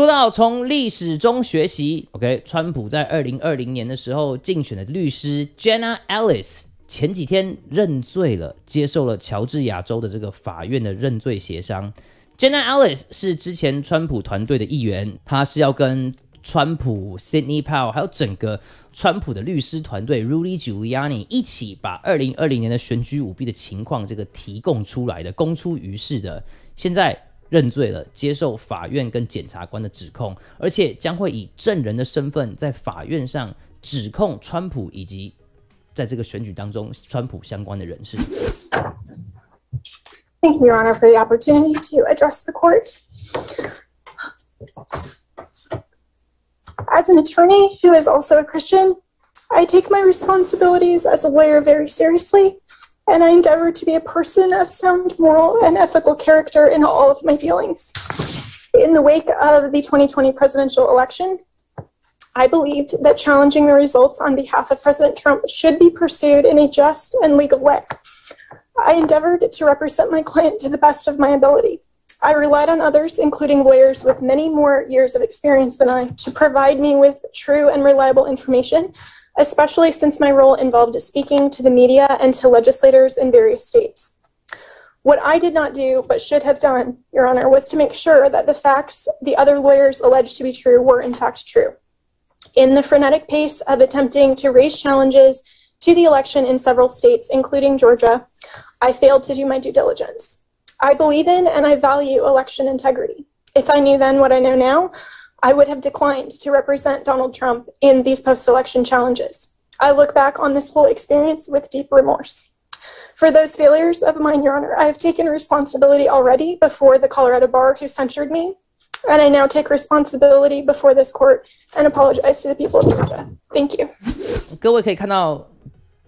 说到从历史中学习，OK，川普在二零二零年的时候竞选的律师 Jenna Ellis 前几天认罪了，接受了乔治亚州的这个法院的认罪协商。Jenna Ellis 是之前川普团队的一员，他是要跟川普 Sidney Powell 还有整个川普的律师团队 Rudy Giuliani 一起把二零二零年的选举舞弊的情况这个提供出来的，公诸于世的。现在。认罪了，接受法院跟检察官的指控，而且将会以证人的身份在法院上指控川普以及在这个选举当中川普相关的人士。Thank you, Your Honor, for the opportunity to address the court. As an attorney who is also a Christian, I take my responsibilities as a lawyer very seriously and I endeavor to be a person of sound moral and ethical character in all of my dealings. In the wake of the 2020 presidential election, I believed that challenging the results on behalf of President Trump should be pursued in a just and legal way. I endeavored to represent my client to the best of my ability. I relied on others, including lawyers with many more years of experience than I, to provide me with true and reliable information especially since my role involved speaking to the media and to legislators in various states. What I did not do, but should have done, Your Honor, was to make sure that the facts the other lawyers alleged to be true were in fact true. In the frenetic pace of attempting to raise challenges to the election in several states, including Georgia, I failed to do my due diligence. I believe in and I value election integrity. If I knew then what I know now, I would have declined to represent Donald Trump in these post election challenges. I look back on this whole experience with deep remorse. For those failures of mine, Your Honor, I have taken responsibility already before the Colorado Bar who censured me, and I now take responsibility before this court and apologize to the people of Georgia. Thank you. 各位可以看到，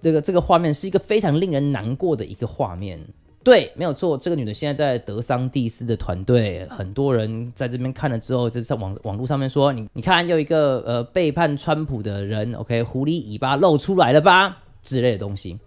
这个这个画面是一个非常令人难过的一个画面。对，没有错。这个女的现在在德桑蒂斯的团队，很多人在这边看了之后，就在网网络上面说你，你看又一个呃背叛川普的人，OK，狐狸尾巴露出来了吧之类的东西。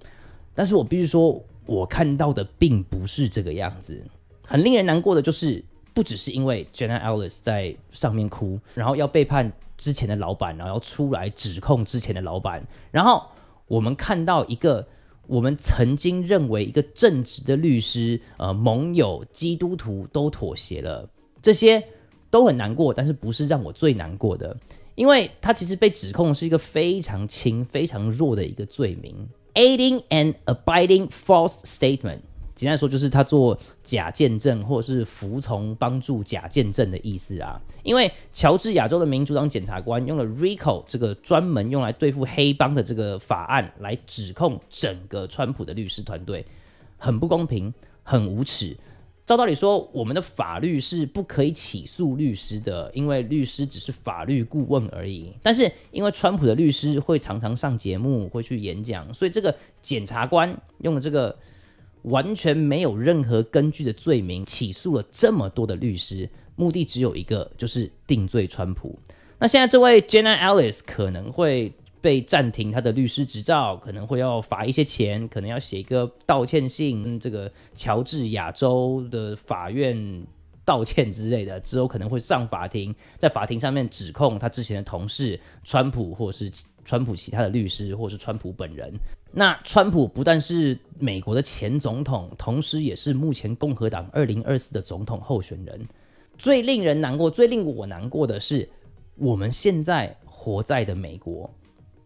但是我必须说，我看到的并不是这个样子。很令人难过的就是，不只是因为 Jenna Ellis 在上面哭，然后要背叛之前的老板，然后要出来指控之前的老板，然后我们看到一个。我们曾经认为一个正直的律师、呃盟友、基督徒都妥协了，这些都很难过，但是不是让我最难过的，因为他其实被指控是一个非常轻、非常弱的一个罪名，aiding and abiding false statement。简单说，就是他做假见证，或者是服从帮助假见证的意思啊。因为乔治亚州的民主党检察官用了 RICO 这个专门用来对付黑帮的这个法案来指控整个川普的律师团队，很不公平，很无耻。照道理说，我们的法律是不可以起诉律师的，因为律师只是法律顾问而已。但是因为川普的律师会常常上节目，会去演讲，所以这个检察官用了这个。完全没有任何根据的罪名起诉了这么多的律师，目的只有一个，就是定罪川普。那现在这位 Jenna Ellis 可能会被暂停他的律师执照，可能会要罚一些钱，可能要写一个道歉信。这个乔治亚州的法院。道歉之类的之后，可能会上法庭，在法庭上面指控他之前的同事川普，或者是川普其他的律师，或者是川普本人。那川普不但是美国的前总统，同时也是目前共和党二零二四的总统候选人。最令人难过，最令我难过的是，我们现在活在的美国。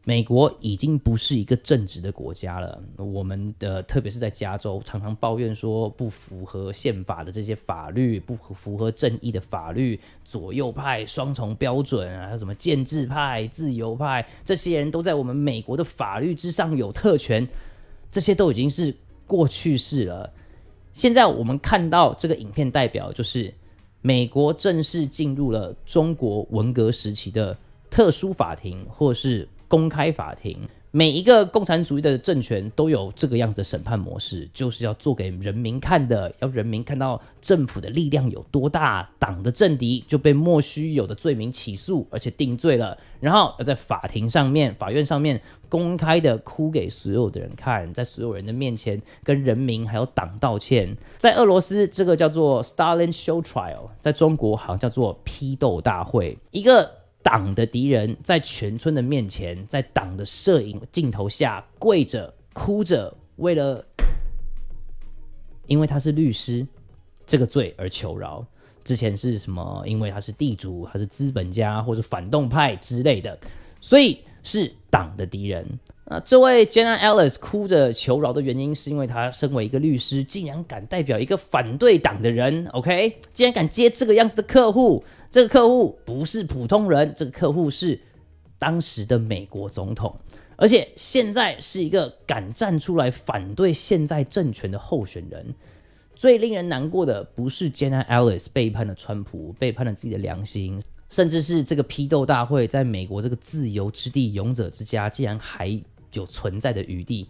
美国已经不是一个正直的国家了。我们的，特别是在加州，常常抱怨说不符合宪法的这些法律，不符合正义的法律。左右派双重标准啊，什么建制派、自由派，这些人都在我们美国的法律之上有特权。这些都已经是过去式了。现在我们看到这个影片，代表就是美国正式进入了中国文革时期的特殊法庭，或是。公开法庭，每一个共产主义的政权都有这个样子的审判模式，就是要做给人民看的，要人民看到政府的力量有多大，党的政敌就被莫须有的罪名起诉，而且定罪了，然后要在法庭上面、法院上面公开的哭给所有的人看，在所有人的面前跟人民还有党道歉。在俄罗斯，这个叫做 Stalin Show Trial，在中国好像叫做批斗大会，一个。党的敌人在全村的面前，在党的摄影镜头下跪着、哭着，为了因为他是律师这个罪而求饶。之前是什么？因为他是地主，他是资本家，或者反动派之类的，所以是。党的敌人啊！这位 Jenna Ellis 哭着求饶的原因，是因为他身为一个律师，竟然敢代表一个反对党的人，OK？竟然敢接这个样子的客户，这个客户不是普通人，这个客户是当时的美国总统，而且现在是一个敢站出来反对现在政权的候选人。最令人难过的，不是 Jenna Ellis 背叛了川普，背叛了自己的良心。甚至是这个批斗大会在美国这个自由之地、勇者之家，竟然还有存在的余地。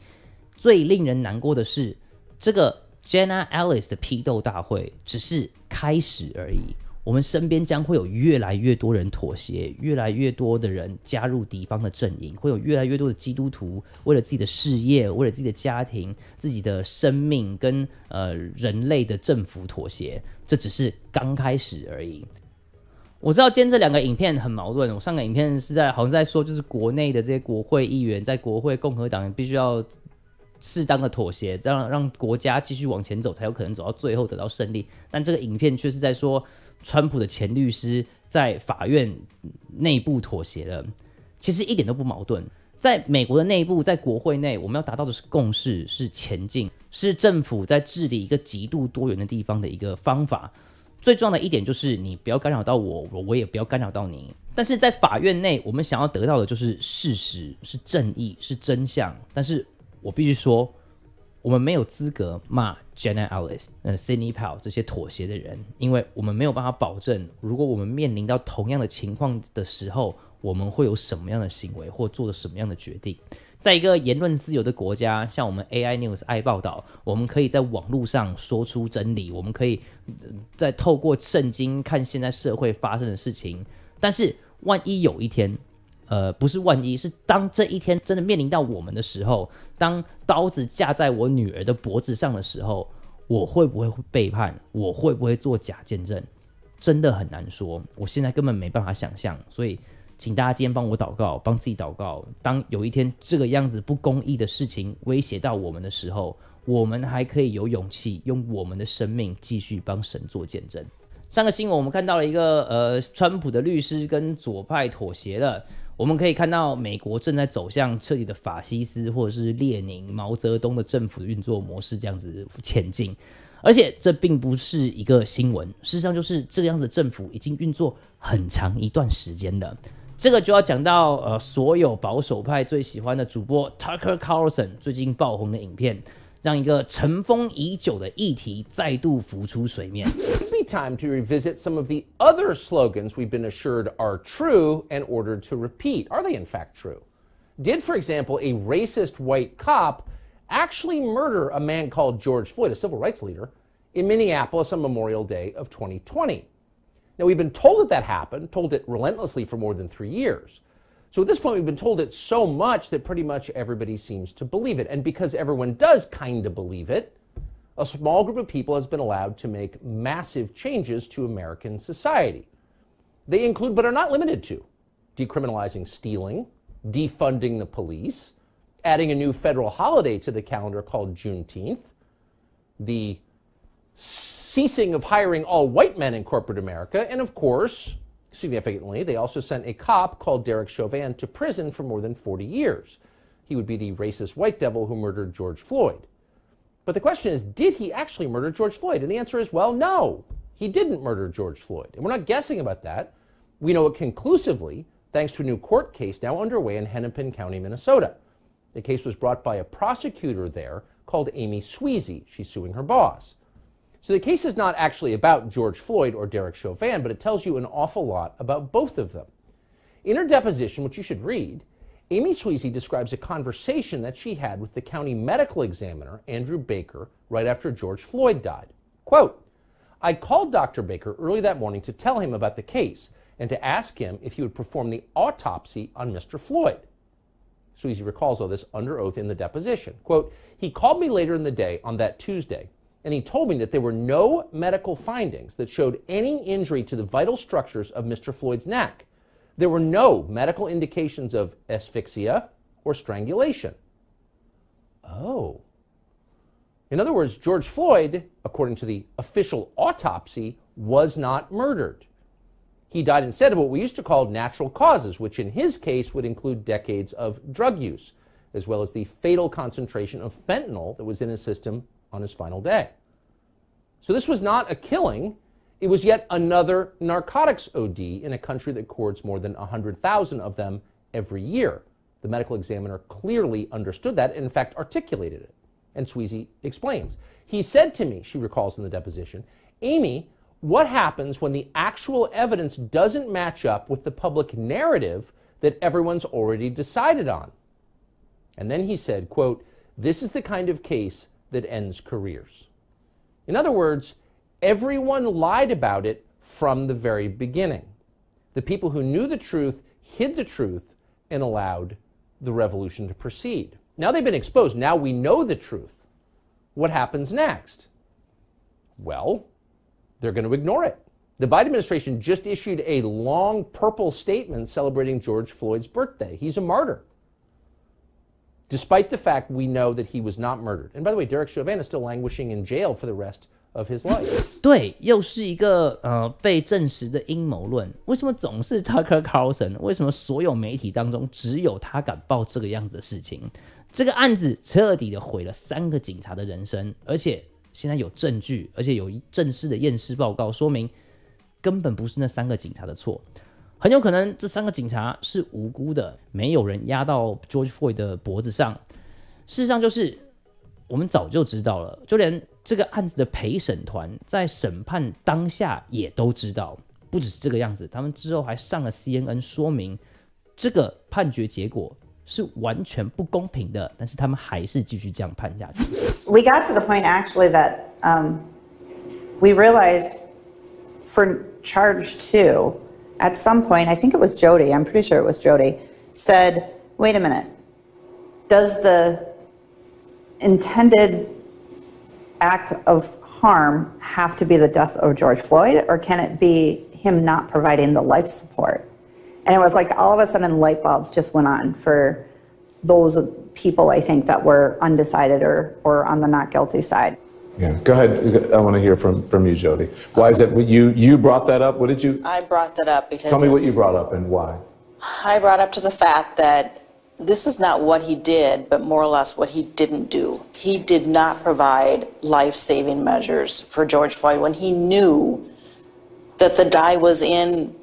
最令人难过的是，这个 Jenna Ellis 的批斗大会只是开始而已。我们身边将会有越来越多人妥协，越来越多的人加入敌方的阵营，会有越来越多的基督徒为了自己的事业、为了自己的家庭、自己的生命，跟呃人类的政府妥协。这只是刚开始而已。我知道今天这两个影片很矛盾。我上个影片是在好像在说，就是国内的这些国会议员在国会共和党必须要适当的妥协，让让国家继续往前走，才有可能走到最后得到胜利。但这个影片却是在说，川普的前律师在法院内部妥协了，其实一点都不矛盾。在美国的内部，在国会内，我们要达到的是共识，是前进，是政府在治理一个极度多元的地方的一个方法。最重要的一点就是，你不要干扰到我，我也不要干扰到你。但是在法院内，我们想要得到的就是事实、是正义、是真相。但是我必须说，我们没有资格骂 Jenna Ellis、呃 s i n d y Powell 这些妥协的人，因为我们没有办法保证，如果我们面临到同样的情况的时候，我们会有什么样的行为或做了什么样的决定。在一个言论自由的国家，像我们 AI News 爱报道，我们可以在网络上说出真理，我们可以在透过圣经看现在社会发生的事情。但是，万一有一天，呃，不是万一是当这一天真的面临到我们的时候，当刀子架在我女儿的脖子上的时候，我会不会背叛？我会不会做假见证？真的很难说，我现在根本没办法想象，所以。请大家今天帮我祷告，帮自己祷告。当有一天这个样子不公义的事情威胁到我们的时候，我们还可以有勇气用我们的生命继续帮神做见证。上个新闻我们看到了一个呃，川普的律师跟左派妥协了。我们可以看到美国正在走向彻底的法西斯，或者是列宁、毛泽东的政府运作模式这样子前进。而且这并不是一个新闻，事实上就是这个样子政府已经运作很长一段时间了。这个就要讲到呃，所有保守派最喜欢的主播 Tucker Carlson time to revisit some of the other slogans we've been assured are true and ordered to repeat. Are they in fact true? Did, for example, a racist white cop actually murder a man called George Floyd, a civil rights leader, in Minneapolis on Memorial Day of 2020? Now, we've been told that that happened, told it relentlessly for more than three years. So at this point, we've been told it so much that pretty much everybody seems to believe it. And because everyone does kind of believe it, a small group of people has been allowed to make massive changes to American society. They include, but are not limited to, decriminalizing stealing, defunding the police, adding a new federal holiday to the calendar called Juneteenth, the ceasing of hiring all white men in corporate America, and of course, significantly, they also sent a cop called Derek Chauvin to prison for more than 40 years. He would be the racist white devil who murdered George Floyd. But the question is, did he actually murder George Floyd? And the answer is, well, no, he didn't murder George Floyd. And we're not guessing about that. We know it conclusively thanks to a new court case now underway in Hennepin County, Minnesota. The case was brought by a prosecutor there called Amy Sweezy. She's suing her boss. So the case is not actually about George Floyd or Derek Chauvin, but it tells you an awful lot about both of them. In her deposition, which you should read, Amy Sweezy describes a conversation that she had with the county medical examiner, Andrew Baker, right after George Floyd died. Quote, I called Dr. Baker early that morning to tell him about the case and to ask him if he would perform the autopsy on Mr. Floyd. Sweezy recalls all this under oath in the deposition. Quote, he called me later in the day on that Tuesday and he told me that there were no medical findings that showed any injury to the vital structures of Mr. Floyd's neck. There were no medical indications of asphyxia or strangulation. Oh. In other words, George Floyd, according to the official autopsy, was not murdered. He died instead of what we used to call natural causes, which in his case would include decades of drug use, as well as the fatal concentration of fentanyl that was in his system on his final day. So this was not a killing. It was yet another narcotics OD in a country that courts more than 100,000 of them every year. The medical examiner clearly understood that and, in fact, articulated it. And Sweezy explains. He said to me, she recalls in the deposition, Amy, what happens when the actual evidence doesn't match up with the public narrative that everyone's already decided on? And then he said, quote, this is the kind of case that ends careers. In other words, everyone lied about it from the very beginning. The people who knew the truth hid the truth and allowed the revolution to proceed. Now they've been exposed. Now we know the truth. What happens next? Well, they're going to ignore it. The Biden administration just issued a long purple statement celebrating George Floyd's birthday. He's a martyr. Despite the fact we know that he was not murdered, and by the way, Derek Chauvin is still languishing in jail for the rest of his life. 对，又是一个呃被证实的阴谋论。为什么总是 Tucker Carlson？为什么所有媒体当中只有他敢报这个样子的事情？这个案子彻底的毁了三个警察的人生，而且现在有证据，而且有一正式的验尸报告，说明根本不是那三个警察的错。很有可能这三个警察是无辜的，没有人压到 George Floyd 的脖子上。事实上，就是我们早就知道了，就连这个案子的陪审团在审判当下也都知道。不只是这个样子，他们之后还上了 CNN，说明这个判决结果是完全不公平的。但是他们还是继续这样判下去。We got to the point actually that um we realized for charge two. at some point, I think it was Jody, I'm pretty sure it was Jody, said, wait a minute, does the intended act of harm have to be the death of George Floyd, or can it be him not providing the life support? And it was like all of a sudden light bulbs just went on for those people I think that were undecided or, or on the not guilty side. Yeah, go ahead. I want to hear from, from you, Jody. Why is it you you brought that up? What did you? I brought that up because. Tell me what you brought up and why. I brought up to the fact that this is not what he did, but more or less what he didn't do. He did not provide life saving measures for George Floyd when he knew that the guy was in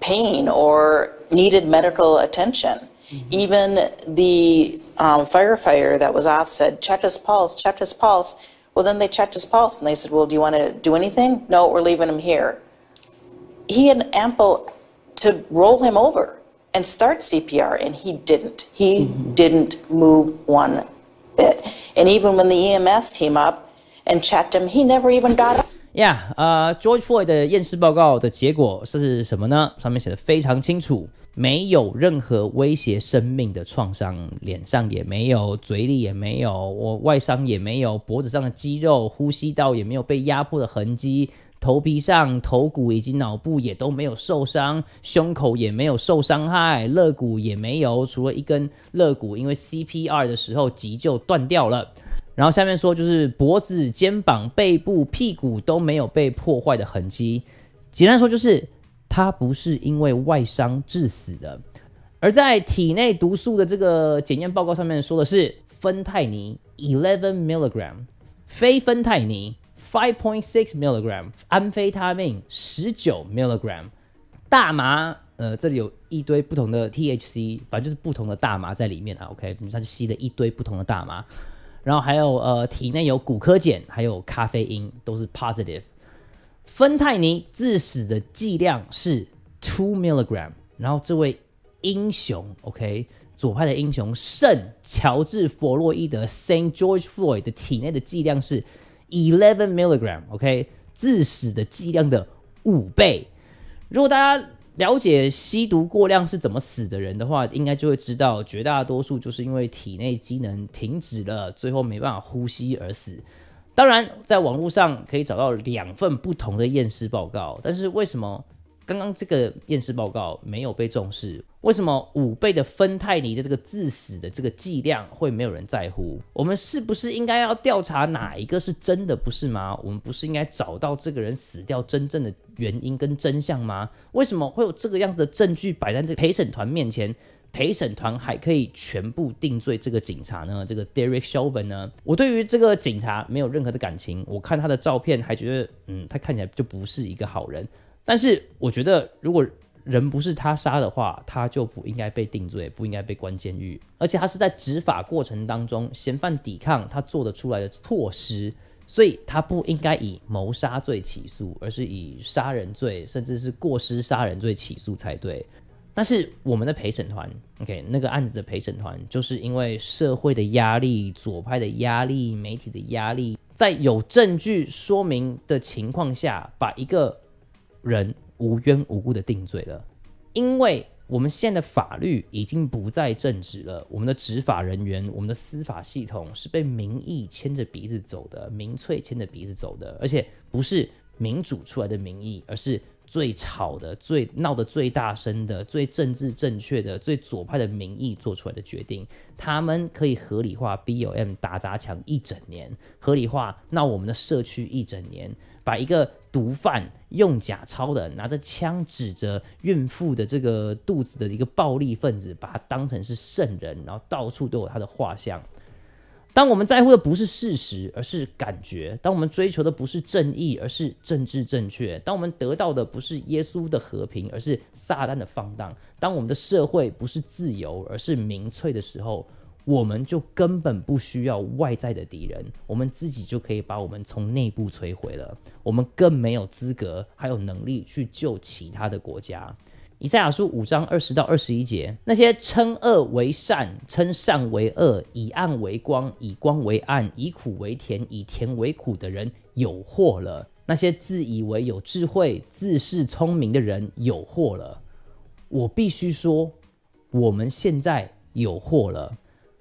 pain or needed medical attention. Mm-hmm. Even the um, firefighter that was off said, check his pulse, check his pulse well, then they checked his pulse and they said, Well, do you want to do anything? No, we're leaving him here. He had ample to roll him over and start CPR, and he didn't. He mm -hmm. didn't move one bit. And even when the EMS came up and checked him, he never even got up. Yeah，呃、uh,，George Floyd 的验尸报告的结果是什么呢？上面写的非常清楚，没有任何威胁生命的创伤，脸上也没有，嘴里也没有，我外伤也没有，脖子上的肌肉、呼吸道也没有被压迫的痕迹，头皮上、头骨以及脑部也都没有受伤，胸口也没有受伤害，肋骨也没有，除了一根肋骨，因为 C P R 的时候急救断掉了。然后下面说就是脖子、肩膀、背部、屁股都没有被破坏的痕迹，简单说就是。他不是因为外伤致死的，而在体内毒素的这个检验报告上面说的是芬太尼 eleven milligram，非芬太尼 five point six milligram，安非他命十九 milligram，大麻呃这里有一堆不同的 THC，反正就是不同的大麻在里面啊，OK，他就吸了一堆不同的大麻，然后还有呃体内有骨科碱，还有咖啡因都是 positive。芬太尼致死的剂量是 two milligram，然后这位英雄，OK，左派的英雄圣乔治弗洛伊德 Saint George Floyd 的体内的剂量是 eleven milligram，OK，致死的剂量的五倍。如果大家了解吸毒过量是怎么死的人的话，应该就会知道，绝大多数就是因为体内机能停止了，最后没办法呼吸而死。当然，在网络上可以找到两份不同的验尸报告，但是为什么刚刚这个验尸报告没有被重视？为什么五倍的芬太尼的这个致死的这个剂量会没有人在乎？我们是不是应该要调查哪一个是真的，不是吗？我们不是应该找到这个人死掉真正的原因跟真相吗？为什么会有这个样子的证据摆在这陪审团面前？陪审团还可以全部定罪这个警察呢？这个 Derek Shelvin 呢？我对于这个警察没有任何的感情。我看他的照片，还觉得嗯，他看起来就不是一个好人。但是我觉得，如果人不是他杀的话，他就不应该被定罪，不应该被关监狱。而且他是在执法过程当中，嫌犯抵抗，他做得出来的措施，所以他不应该以谋杀罪起诉，而是以杀人罪，甚至是过失杀人罪起诉才对。但是我们的陪审团，OK，那个案子的陪审团，就是因为社会的压力、左派的压力、媒体的压力，在有证据说明的情况下，把一个人无缘无故的定罪了。因为我们现在的法律已经不再正直了，我们的执法人员、我们的司法系统是被民意牵着鼻子走的，民粹牵着鼻子走的，而且不是民主出来的民意，而是。最吵的、最闹得最大声的、最政治正确的、最左派的民意做出来的决定，他们可以合理化 BOM 打砸抢一整年，合理化闹我们的社区一整年，把一个毒贩用假钞的、拿着枪指着孕妇的这个肚子的一个暴力分子，把他当成是圣人，然后到处都有他的画像。当我们在乎的不是事实，而是感觉；当我们追求的不是正义，而是政治正确；当我们得到的不是耶稣的和平，而是撒旦的放荡；当我们的社会不是自由，而是民粹的时候，我们就根本不需要外在的敌人，我们自己就可以把我们从内部摧毁了。我们更没有资格，还有能力去救其他的国家。以赛亚书五章二十到二十一节，那些称恶为善、称善为恶、以暗为光、以光为暗、以苦为甜、以甜为苦的人有祸了。那些自以为有智慧、自恃聪明的人有祸了。我必须说，我们现在有祸了。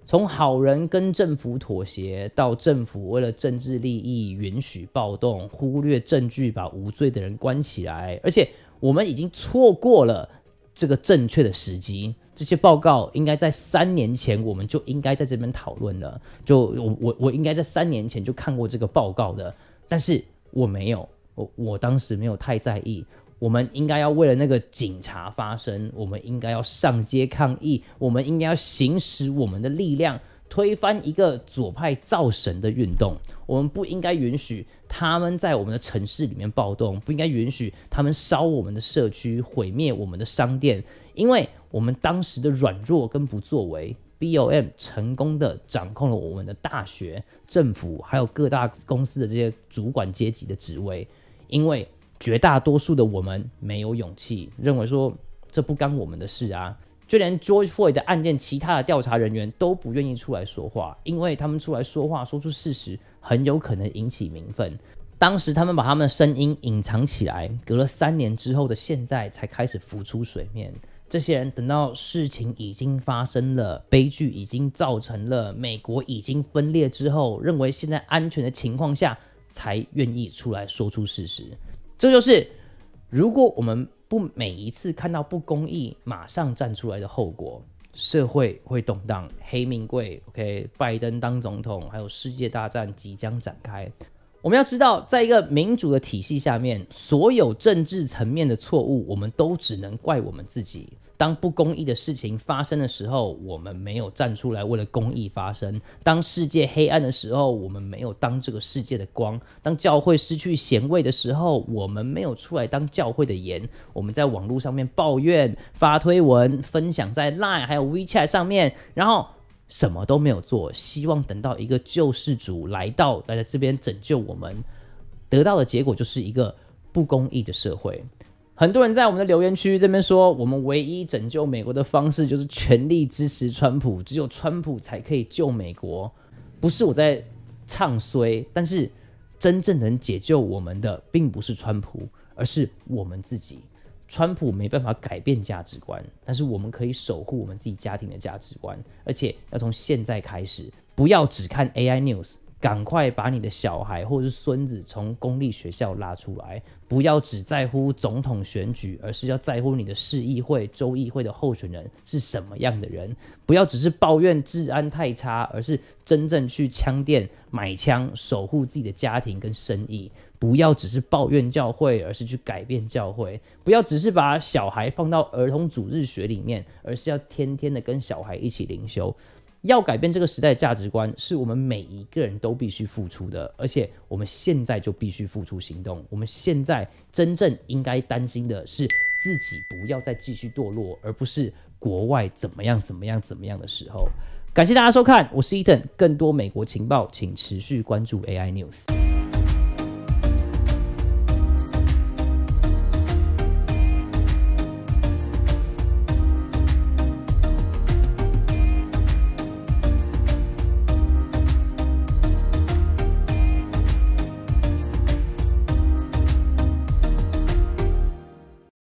从好人跟政府妥协，到政府为了政治利益允许暴动，忽略证据把无罪的人关起来，而且。我们已经错过了这个正确的时机。这些报告应该在三年前我们就应该在这边讨论了。就我我我应该在三年前就看过这个报告的，但是我没有，我我当时没有太在意。我们应该要为了那个警察发声，我们应该要上街抗议，我们应该要行使我们的力量，推翻一个左派造神的运动。我们不应该允许。他们在我们的城市里面暴动，不应该允许他们烧我们的社区、毁灭我们的商店，因为我们当时的软弱跟不作为，B O M 成功的掌控了我们的大学、政府，还有各大公司的这些主管阶级的职位，因为绝大多数的我们没有勇气认为说这不干我们的事啊。就连 George Floyd 的案件，其他的调查人员都不愿意出来说话，因为他们出来说话、说出事实，很有可能引起民愤。当时他们把他们的声音隐藏起来，隔了三年之后的现在才开始浮出水面。这些人等到事情已经发生了，悲剧已经造成了，美国已经分裂之后，认为现在安全的情况下，才愿意出来说出事实。这就是如果我们。不每一次看到不公义，马上站出来的后果，社会会动荡，黑名贵，OK，拜登当总统，还有世界大战即将展开。我们要知道，在一个民主的体系下面，所有政治层面的错误，我们都只能怪我们自己。当不公义的事情发生的时候，我们没有站出来为了公义发声；当世界黑暗的时候，我们没有当这个世界的光；当教会失去贤味的时候，我们没有出来当教会的盐。我们在网络上面抱怨、发推文、分享在 LINE 还有 WeChat 上面，然后。什么都没有做，希望等到一个救世主来到来在这边拯救我们，得到的结果就是一个不公义的社会。很多人在我们的留言区这边说，我们唯一拯救美国的方式就是全力支持川普，只有川普才可以救美国。不是我在唱衰，但是真正能解救我们的并不是川普，而是我们自己。川普没办法改变价值观，但是我们可以守护我们自己家庭的价值观，而且要从现在开始，不要只看 AI news，赶快把你的小孩或者是孙子从公立学校拉出来，不要只在乎总统选举，而是要在乎你的市议会、州议会的候选人是什么样的人，不要只是抱怨治安太差，而是真正去枪店买枪，守护自己的家庭跟生意。不要只是抱怨教会，而是去改变教会。不要只是把小孩放到儿童主日学里面，而是要天天的跟小孩一起灵修。要改变这个时代价值观，是我们每一个人都必须付出的，而且我们现在就必须付出行动。我们现在真正应该担心的是自己不要再继续堕落，而不是国外怎么样怎么样怎么样的时候。感谢大家收看，我是伊藤，更多美国情报，请持续关注 AI News。